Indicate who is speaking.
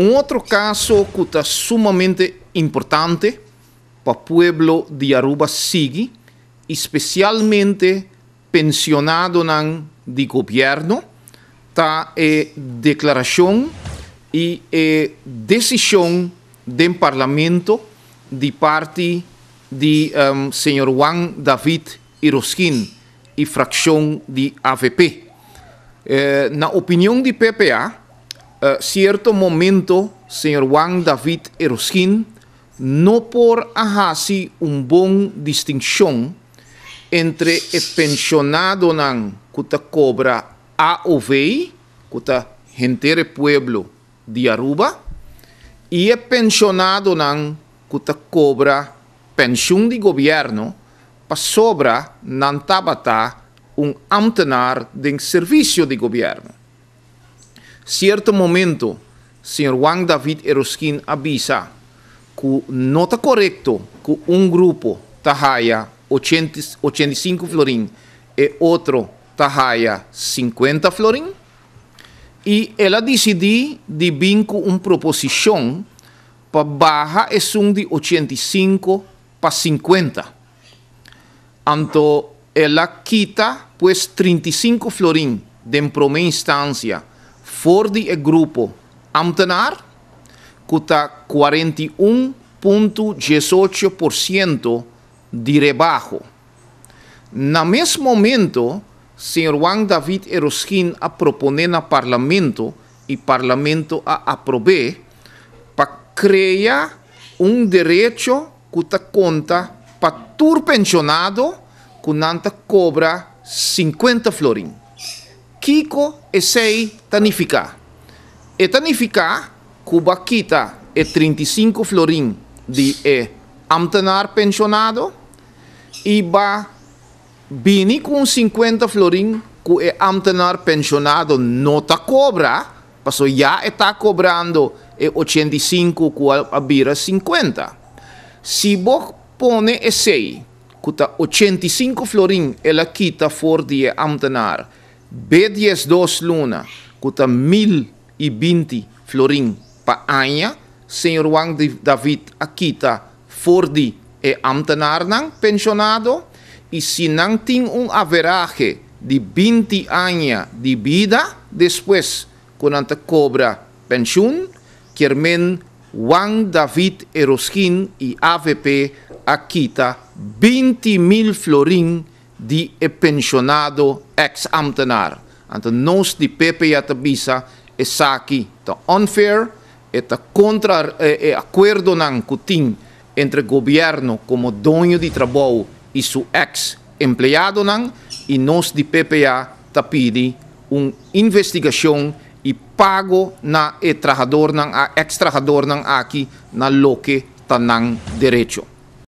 Speaker 1: Um outro caso que está sumamente importante para o povo de Aruba sigue, especialmente pensionado nan de está a declaração e a decisão do Parlamento de parte do um, señor Juan David Iroskin e fração de AVP. Eh, na opinião de PPA, Eh, cierto momento, señor Juan David Eroskin, no por hacer un buen distinción entre el pensionado nan cuta cobra que cuta gentere pueblo de Aruba, y el pensionado nan cuta cobra pensión de gobierno, pa sobra nan tabata un amtenar de servicio de gobierno. Cierto momento, Sr. Juan David Eroskin avisa que não está correto que um grupo tarraia 85 florim e outro tarraia 50 florim. E ela decidiu de vir com uma proposição para barra é de 85 para 50. Então, ela quita, pois, 35 florim de primeira instância Fordi e grupo amtenar, custa 41,18% de rebajo. Na mesmo momento, Sr. Juan David Eroskin a proponer no Parlamento e Parlamento a aprovar para criar um direito que conta para todo pensionado que cobra 50 florins. Kiko Esei Tanifica. E Tanifica, quita e 35 florín de e amtenar pensionado, va ba bini con 50 florín que e amtenar pensionado no cobra, pasó ya está cobrando 85 cuba abira 50. Si vos pone Esei, que 85 florin, la quita for de amtenar B10 luna, custa 1020 florin para ano. senhor Wang David Akita, Fordi e amtenar nang pensionado, e se não tem um average de 20 anos de vida, depois, quando te cobra pensão, Kermen Wang David Eroskin e AVP Akita 20 mil florim de pensionado ex amtenar Want nós de PPA te bisa é saki te unfair, é te contra é, é acordo nan kutin entre governo como dono de trabalho e seu ex-empleado e nós de PPA te pedi uma investigação e pago na extrajador trabalhador a ex-trabalhador aqui na loque tanang direito.